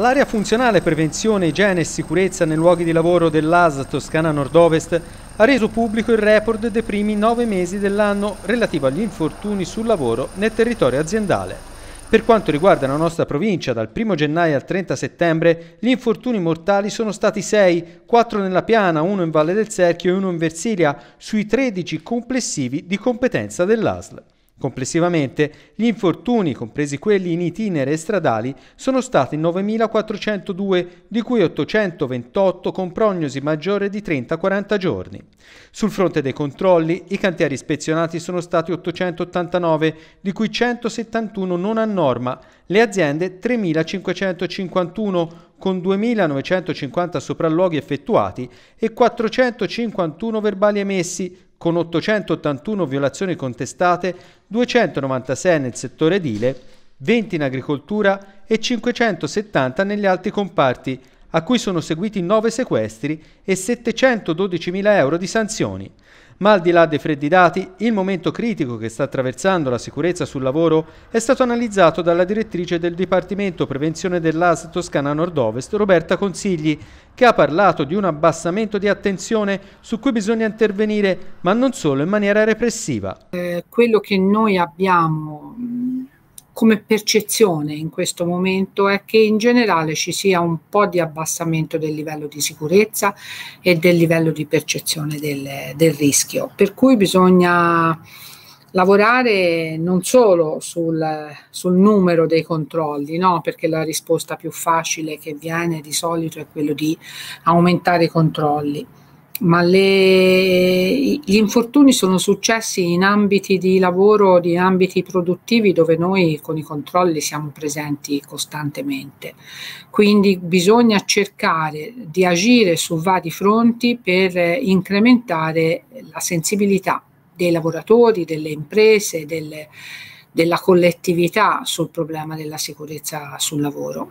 L'area funzionale prevenzione, igiene e sicurezza nei luoghi di lavoro dell'AS Toscana Nord-Ovest ha reso pubblico il report dei primi nove mesi dell'anno relativo agli infortuni sul lavoro nel territorio aziendale. Per quanto riguarda la nostra provincia, dal 1 gennaio al 30 settembre gli infortuni mortali sono stati 6, 4 nella Piana, 1 in Valle del Serchio e 1 in Versilia, sui 13 complessivi di competenza dell'ASL. Complessivamente, gli infortuni, compresi quelli in itinere e stradali, sono stati 9.402, di cui 828 con prognosi maggiore di 30-40 giorni. Sul fronte dei controlli, i cantieri ispezionati sono stati 889, di cui 171 non a norma, le aziende 3.551, con 2.950 sopralluoghi effettuati e 451 verbali emessi, con 881 violazioni contestate, 296 nel settore edile, 20 in agricoltura e 570 negli altri comparti, a cui sono seguiti 9 sequestri e 712.000 euro di sanzioni. Ma al di là dei freddi dati, il momento critico che sta attraversando la sicurezza sul lavoro è stato analizzato dalla direttrice del Dipartimento Prevenzione dell'AS Toscana Nord-Ovest, Roberta Consigli, che ha parlato di un abbassamento di attenzione su cui bisogna intervenire, ma non solo in maniera repressiva. Eh, quello che noi abbiamo come percezione in questo momento è che in generale ci sia un po' di abbassamento del livello di sicurezza e del livello di percezione del, del rischio, per cui bisogna lavorare non solo sul, sul numero dei controlli, no? perché la risposta più facile che viene di solito è quello di aumentare i controlli ma le, gli infortuni sono successi in ambiti di lavoro, di ambiti produttivi dove noi con i controlli siamo presenti costantemente. Quindi bisogna cercare di agire su vari fronti per incrementare la sensibilità dei lavoratori, delle imprese, delle, della collettività sul problema della sicurezza sul lavoro.